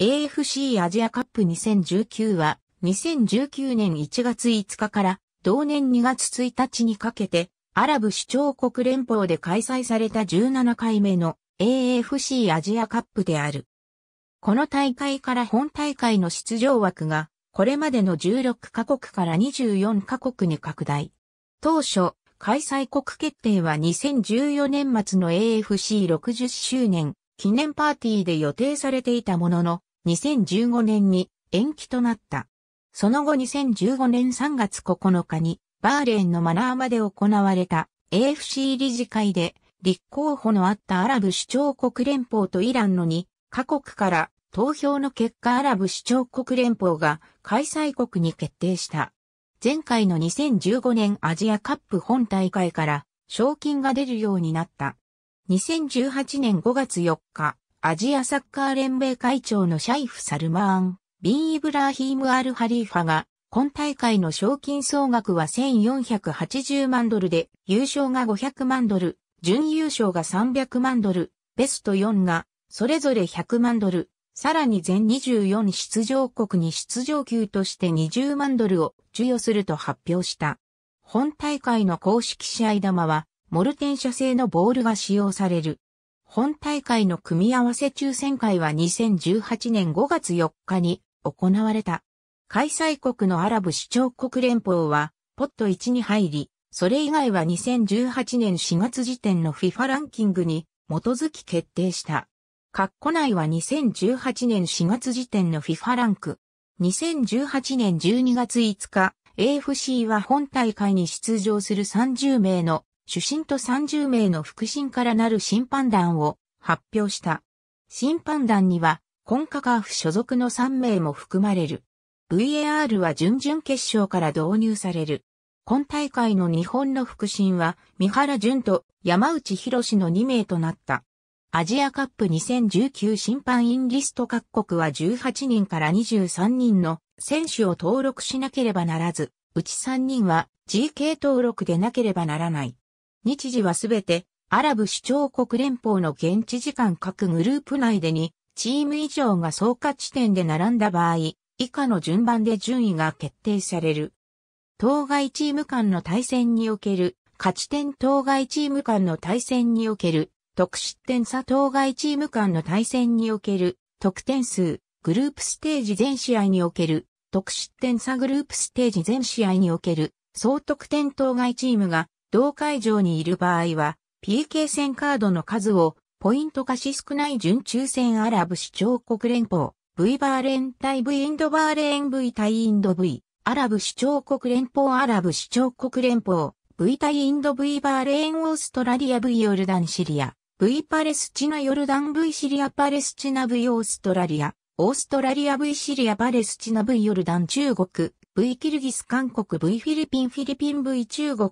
AFC アジアカップ2019は2019年1月5日から同年2月1日にかけてアラブ首長国連邦で開催された17回目の AFC アジアカップである。この大会から本大会の出場枠がこれまでの16カ国から24カ国に拡大。当初、開催国決定は2014年末の AFC60 周年記念パーティーで予定されていたものの、2015年に延期となった。その後2015年3月9日にバーレーンのマナーまで行われた AFC 理事会で立候補のあったアラブ首長国連邦とイランの2カ国から投票の結果アラブ首長国連邦が開催国に決定した。前回の2015年アジアカップ本大会から賞金が出るようになった。2018年5月4日、アジアサッカー連盟会長のシャイフ・サルマーン、ビン・イブラーヒーム・アル・ハリーファが、今大会の賞金総額は1480万ドルで、優勝が500万ドル、準優勝が300万ドル、ベスト4が、それぞれ100万ドル、さらに全24出場国に出場級として20万ドルを授与すると発表した。本大会の公式試合玉は、モルテン社製のボールが使用される。本大会の組み合わせ抽選会は2018年5月4日に行われた。開催国のアラブ首長国連邦は、ポット1に入り、それ以外は2018年4月時点の FIFA ランキングに基づき決定した。括弧内は2018年4月時点の FIFA ランク。2018年12月5日、AFC は本大会に出場する30名の主審と30名の副審からなる審判団を発表した。審判団には、コンカカーフ所属の3名も含まれる。VAR は準々決勝から導入される。今大会の日本の副審は、三原淳と山内博の2名となった。アジアカップ2019審判員リスト各国は18人から23人の選手を登録しなければならず、うち3人は GK 登録でなければならない。日時はすべてアラブ首長国連邦の現地時間各グループ内でにチーム以上が総価地点で並んだ場合、以下の順番で順位が決定される。当該チーム間の対戦における、勝ち点当該チーム間の対戦における、得失点差当該チーム間の対戦における、得点数、グループステージ全試合における、得失点差グループステージ全試合における、総得点当該チームが同会場にいる場合は、PK 戦カードの数を、ポイント化し少ない準抽選アラブ首長国連邦、V バーレン対 V インドバーレン V 対インド V、アラブ首長国連邦アラブ首長国連邦、V 対インド V バーレーンオーストラリア V ヨルダンシリア、V パレスチナヨルダン V シリアパレスチナ V オーストラリア、オーストラリア V シリアパレスチナ V ヨルダン中国、V キルギス韓国 V フィリピンフィリピン V 中国、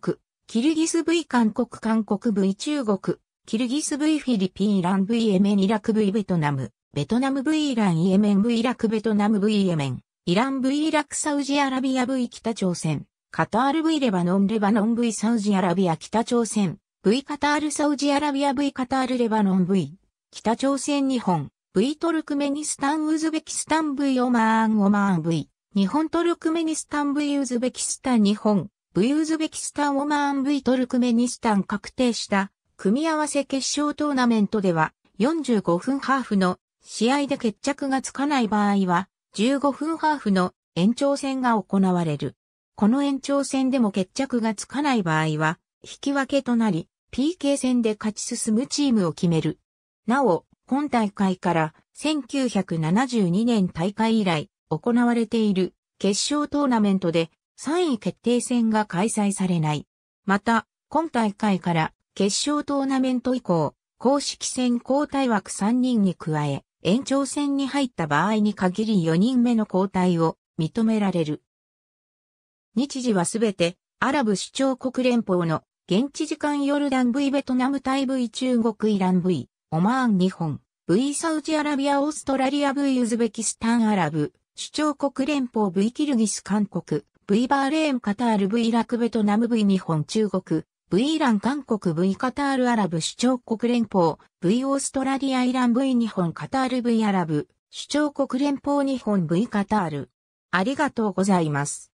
キルギス V 韓国韓国 V 中国、キルギス V フィリピンイラン V エメンイラク V ベトナム、ベトナム V イランイエメン V イラクベトナム V エメン、イラン V イラクサウジアラビア V 北朝鮮、カタール V レバノンレバノン V サウジアラビア北朝鮮、V カタールサウジアラビア V カタールレバノン V、北朝鮮日本、V トルクメニスタンウズベキスタン V オマーンオマーン V、日本トルクメニスタン V ウズベキスタン日本、ユウズベキスタンオマーン V トルクメニスタン確定した組み合わせ決勝トーナメントでは45分ハーフの試合で決着がつかない場合は15分ハーフの延長戦が行われる。この延長戦でも決着がつかない場合は引き分けとなり PK 戦で勝ち進むチームを決める。なお、今大会から1972年大会以来行われている決勝トーナメントで3位決定戦が開催されない。また、今大会から決勝トーナメント以降、公式戦交代枠3人に加え、延長戦に入った場合に限り4人目の交代を認められる。日時はすべてアラブ首長国連邦の現地時間ヨルダン V ベトナム対 V 中国イラン V オマーン日本 V サウジアラビアオーストラリア V ウズベキスタンアラブ首長国連邦 V キルギス韓国 V バーレーンカタール V ラクベトナム V 日本中国 V イラン韓国 V カタールアラブ首長国連邦 V オーストラリアイラン V 日本カタール V アラブ首長国連邦日本 V カタールありがとうございます。